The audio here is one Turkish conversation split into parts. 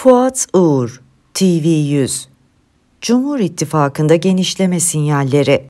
Fuat Uğur, TV100 Cumhur İttifakı'nda genişleme sinyalleri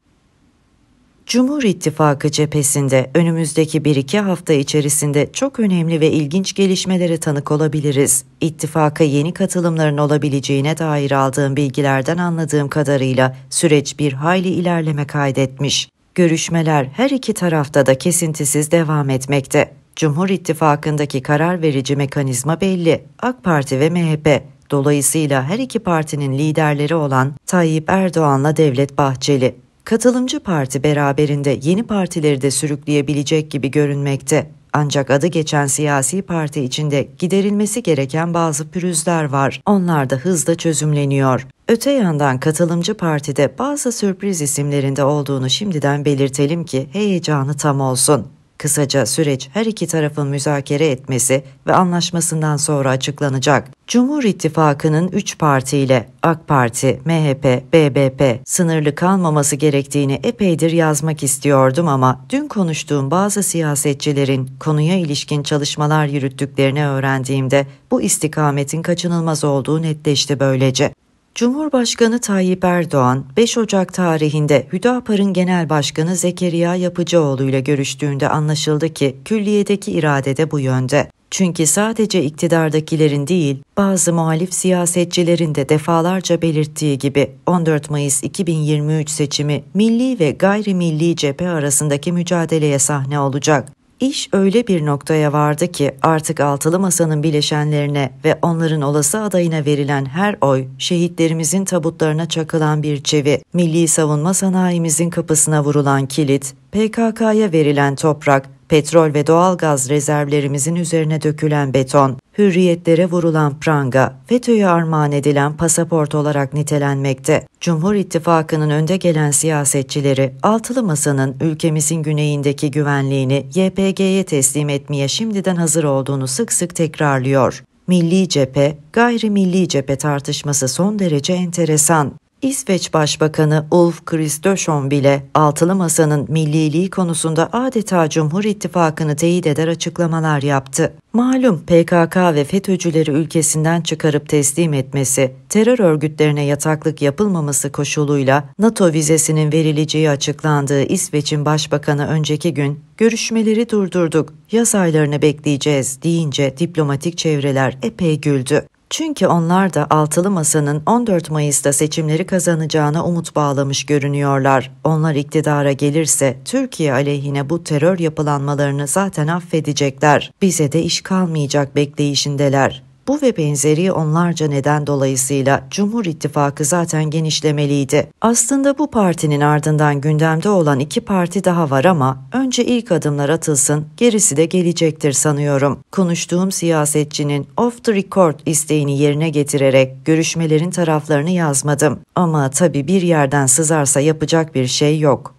Cumhur İttifakı cephesinde önümüzdeki 1-2 hafta içerisinde çok önemli ve ilginç gelişmelere tanık olabiliriz. İttifaka yeni katılımların olabileceğine dair aldığım bilgilerden anladığım kadarıyla süreç bir hayli ilerleme kaydetmiş. Görüşmeler her iki tarafta da kesintisiz devam etmekte. Cumhur İttifakı'ndaki karar verici mekanizma belli. AK Parti ve MHP. Dolayısıyla her iki partinin liderleri olan Tayyip Erdoğan'la Devlet Bahçeli. Katılımcı parti beraberinde yeni partileri de sürükleyebilecek gibi görünmekte. Ancak adı geçen siyasi parti içinde giderilmesi gereken bazı pürüzler var. Onlar da hızla çözümleniyor. Öte yandan katılımcı partide bazı sürpriz isimlerinde olduğunu şimdiden belirtelim ki heyecanı tam olsun. Kısaca süreç her iki tarafın müzakere etmesi ve anlaşmasından sonra açıklanacak. Cumhur İttifakı'nın 3 partiyle AK Parti, MHP, BBP sınırlı kalmaması gerektiğini epeydir yazmak istiyordum ama dün konuştuğum bazı siyasetçilerin konuya ilişkin çalışmalar yürüttüklerini öğrendiğimde bu istikametin kaçınılmaz olduğu netleşti böylece. Cumhurbaşkanı Tayyip Erdoğan 5 Ocak tarihinde Hüdapar'ın Genel Başkanı Zekeriya Yapıcıoğlu ile görüştüğünde anlaşıldı ki külliyedeki irade de bu yönde. Çünkü sadece iktidardakilerin değil, bazı muhalif siyasetçilerin de defalarca belirttiği gibi 14 Mayıs 2023 seçimi milli ve gayrimilli cephe arasındaki mücadeleye sahne olacak. İş öyle bir noktaya vardı ki artık altılı masanın bileşenlerine ve onların olası adayına verilen her oy şehitlerimizin tabutlarına çakılan bir çivi, milli savunma sanayimizin kapısına vurulan kilit, PKK'ya verilen toprak, petrol ve doğal gaz rezervlerimizin üzerine dökülen beton, hürriyetlere vurulan pranga, FETÖ'ye armağan edilen pasaport olarak nitelenmekte. Cumhur İttifakı'nın önde gelen siyasetçileri, altılı masanın ülkemizin güneyindeki güvenliğini YPG'ye teslim etmeye şimdiden hazır olduğunu sık sık tekrarlıyor. Milli cephe, gayrimilli cephe tartışması son derece enteresan. İsveç Başbakanı Ulf Kristersson bile altılı masanın milliliği konusunda adeta Cumhur İttifakı'nı teyit eder açıklamalar yaptı. Malum PKK ve FETÖ'cüleri ülkesinden çıkarıp teslim etmesi, terör örgütlerine yataklık yapılmaması koşuluyla NATO vizesinin verileceği açıklandığı İsveç'in başbakanı önceki gün görüşmeleri durdurduk, yaz aylarını bekleyeceğiz deyince diplomatik çevreler epey güldü. Çünkü onlar da altılı masanın 14 Mayıs'ta seçimleri kazanacağına umut bağlamış görünüyorlar. Onlar iktidara gelirse Türkiye aleyhine bu terör yapılanmalarını zaten affedecekler. Bize de iş kalmayacak bekleyişindeler. Bu ve benzeri onlarca neden dolayısıyla Cumhur İttifakı zaten genişlemeliydi. Aslında bu partinin ardından gündemde olan iki parti daha var ama önce ilk adımlar atılsın, gerisi de gelecektir sanıyorum. Konuştuğum siyasetçinin off the record isteğini yerine getirerek görüşmelerin taraflarını yazmadım. Ama tabii bir yerden sızarsa yapacak bir şey yok.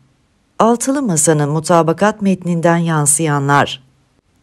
Altılı Masa'nın mutabakat metninden yansıyanlar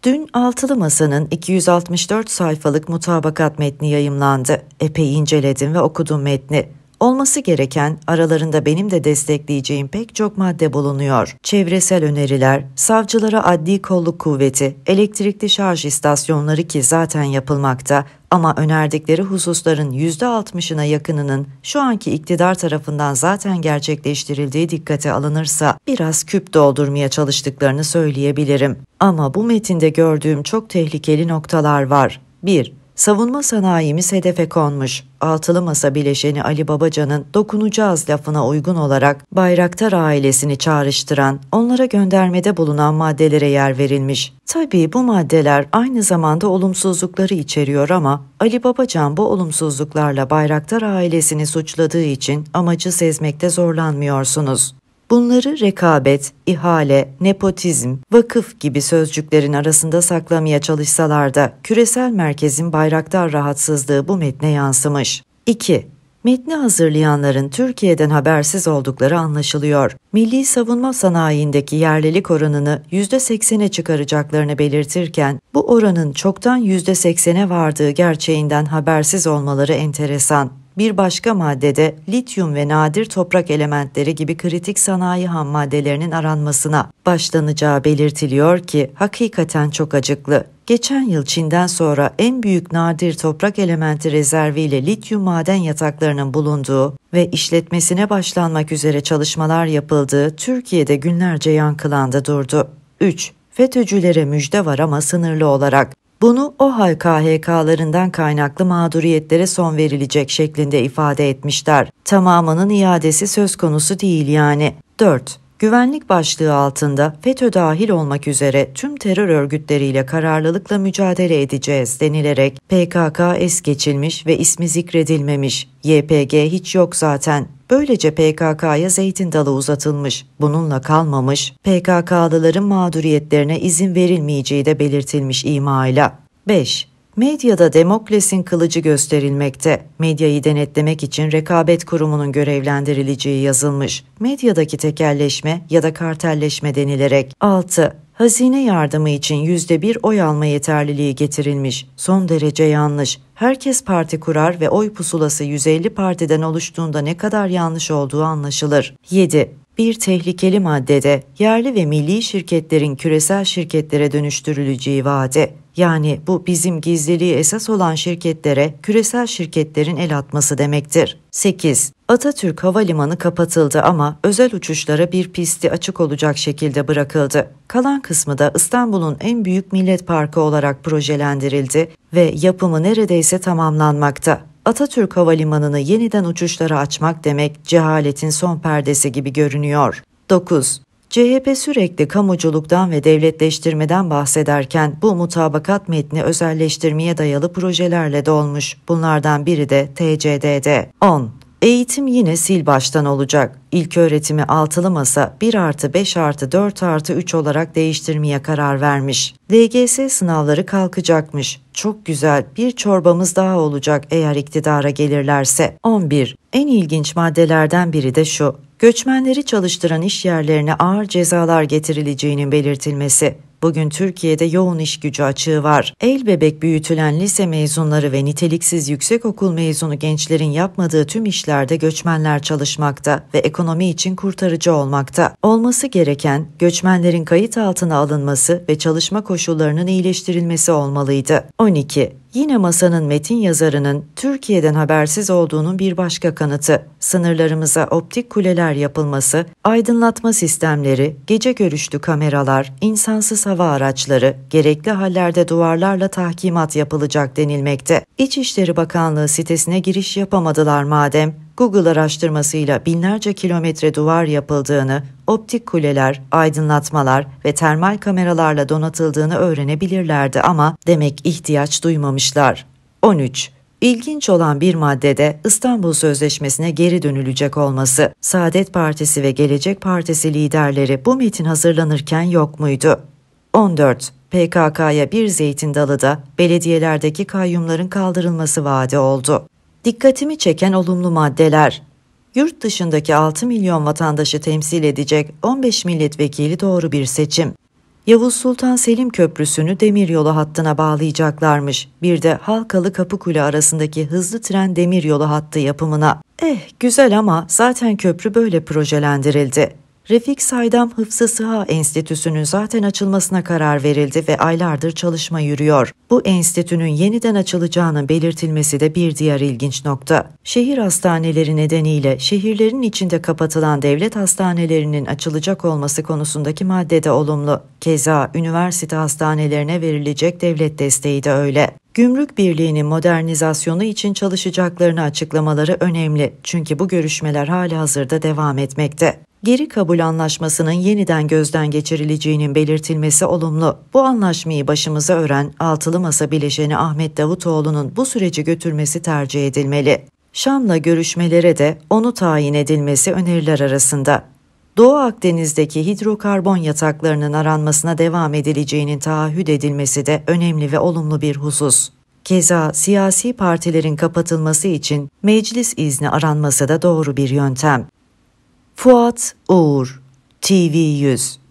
Dün Altılı Masa'nın 264 sayfalık mutabakat metni yayımlandı. Epey inceledim ve okudum metni. Olması gereken aralarında benim de destekleyeceğim pek çok madde bulunuyor. Çevresel öneriler, savcılara adli kolluk kuvveti, elektrikli şarj istasyonları ki zaten yapılmakta ama önerdikleri hususların %60'ına yakınının şu anki iktidar tarafından zaten gerçekleştirildiği dikkate alınırsa biraz küp doldurmaya çalıştıklarını söyleyebilirim. Ama bu metinde gördüğüm çok tehlikeli noktalar var. 1. Savunma sanayimiz hedefe konmuş. Altılı Masa bileşeni Ali Babacan'ın dokunacağız lafına uygun olarak Bayraktar ailesini çağrıştıran, onlara göndermede bulunan maddelere yer verilmiş. Tabii bu maddeler aynı zamanda olumsuzlukları içeriyor ama Ali Babacan bu olumsuzluklarla Bayraktar ailesini suçladığı için amacı sezmekte zorlanmıyorsunuz. Bunları rekabet, ihale, nepotizm, vakıf gibi sözcüklerin arasında saklamaya çalışsalar da küresel merkezin bayraktar rahatsızlığı bu metne yansımış. 2. Metni hazırlayanların Türkiye'den habersiz oldukları anlaşılıyor. Milli savunma sanayindeki yerlilik oranını %80'e çıkaracaklarını belirtirken bu oranın çoktan %80'e vardığı gerçeğinden habersiz olmaları enteresan. Bir başka maddede lityum ve nadir toprak elementleri gibi kritik sanayi ham maddelerinin aranmasına başlanacağı belirtiliyor ki hakikaten çok acıklı. Geçen yıl Çin'den sonra en büyük nadir toprak elementi rezerviyle ile lityum maden yataklarının bulunduğu ve işletmesine başlanmak üzere çalışmalar yapıldığı Türkiye'de günlerce yankılandı durdu. 3. FETÖ'cülere müjde var ama sınırlı olarak. Bunu OHAL KHK'larından kaynaklı mağduriyetlere son verilecek şeklinde ifade etmişler. Tamamının iadesi söz konusu değil yani. 4. Güvenlik başlığı altında FETÖ dahil olmak üzere tüm terör örgütleriyle kararlılıkla mücadele edeceğiz denilerek PKK es geçilmiş ve ismi zikredilmemiş, YPG hiç yok zaten. Böylece PKK'ya zeytin dalı uzatılmış, bununla kalmamış, PKK'lıların mağduriyetlerine izin verilmeyeceği de belirtilmiş imayla. 5. Medyada Demokles'in kılıcı gösterilmekte. Medyayı denetlemek için rekabet kurumunun görevlendirileceği yazılmış. Medyadaki tekelleşme ya da kartelleşme denilerek. 6. Hazine yardımı için %1 oy alma yeterliliği getirilmiş. Son derece yanlış. Herkes parti kurar ve oy pusulası 150 partiden oluştuğunda ne kadar yanlış olduğu anlaşılır. 7 bir tehlikeli maddede yerli ve milli şirketlerin küresel şirketlere dönüştürüleceği vaadi yani bu bizim gizliliği esas olan şirketlere küresel şirketlerin el atması demektir. 8. Atatürk Havalimanı kapatıldı ama özel uçuşlara bir pisti açık olacak şekilde bırakıldı. Kalan kısmı da İstanbul'un en büyük millet parkı olarak projelendirildi ve yapımı neredeyse tamamlanmakta. Atatürk Havalimanı'nı yeniden uçuşlara açmak demek cehaletin son perdesi gibi görünüyor. 9. CHP sürekli kamuculuktan ve devletleştirmeden bahsederken bu mutabakat metni özelleştirmeye dayalı projelerle dolmuş. Bunlardan biri de TCDD. 10. Eğitim yine sil baştan olacak. İlk öğretimi altılı masa 1 artı 5 artı 4 artı 3 olarak değiştirmeye karar vermiş. DGS sınavları kalkacakmış. Çok güzel bir çorbamız daha olacak eğer iktidara gelirlerse. 11. En ilginç maddelerden biri de şu göçmenleri çalıştıran iş yerlerine ağır cezalar getirileceğinin belirtilmesi. Bugün Türkiye'de yoğun iş gücü açığı var. El bebek büyütülen lise mezunları ve niteliksiz yüksekokul mezunu gençlerin yapmadığı tüm işlerde göçmenler çalışmakta ve ekonomi için kurtarıcı olmakta. Olması gereken göçmenlerin kayıt altına alınması ve çalışma koşullarının iyileştirilmesi olmalıydı. 12 yine masanın metin yazarının Türkiye'den habersiz olduğunun bir başka kanıtı. Sınırlarımıza optik kuleler yapılması, aydınlatma sistemleri, gece görüşlü kameralar, insansız hava araçları, gerekli hallerde duvarlarla tahkimat yapılacak denilmekte. İçişleri Bakanlığı sitesine giriş yapamadılar madem, Google araştırmasıyla binlerce kilometre duvar yapıldığını, optik kuleler, aydınlatmalar ve termal kameralarla donatıldığını öğrenebilirlerdi ama demek ihtiyaç duymamışlar. 13. İlginç olan bir maddede İstanbul Sözleşmesi'ne geri dönülecek olması. Saadet Partisi ve Gelecek Partisi liderleri bu metin hazırlanırken yok muydu? 14. PKK'ya bir zeytin dalı da belediyelerdeki kayyumların kaldırılması vaadi oldu. Dikkatimi çeken olumlu maddeler yurt dışındaki 6 milyon vatandaşı temsil edecek 15 milletvekili doğru bir seçim. Yavuz Sultan Selim Köprüsü'nü demiryolu hattına bağlayacaklarmış. Bir de Halkalı Kapıkule arasındaki hızlı tren demiryolu hattı yapımına. Eh güzel ama zaten köprü böyle projelendirildi. Refik Saydam Hıfzı Sıha Enstitüsü'nün zaten açılmasına karar verildi ve aylardır çalışma yürüyor. Bu enstitünün yeniden açılacağının belirtilmesi de bir diğer ilginç nokta. Şehir hastaneleri nedeniyle şehirlerin içinde kapatılan devlet hastanelerinin açılacak olması konusundaki maddede olumlu. Keza üniversite hastanelerine verilecek devlet desteği de öyle. Gümrük Birliği'nin modernizasyonu için çalışacaklarını açıklamaları önemli çünkü bu görüşmeler hali hazırda devam etmekte geri kabul anlaşmasının yeniden gözden geçirileceğinin belirtilmesi olumlu. Bu anlaşmayı başımıza ören altılı masa bileşeni Ahmet Davutoğlu'nun bu süreci götürmesi tercih edilmeli. Şam'la görüşmelere de onu tayin edilmesi öneriler arasında. Doğu Akdeniz'deki hidrokarbon yataklarının aranmasına devam edileceğinin taahhüt edilmesi de önemli ve olumlu bir husus. Keza siyasi partilerin kapatılması için meclis izni aranması da doğru bir yöntem. Fuat Uğur TV 100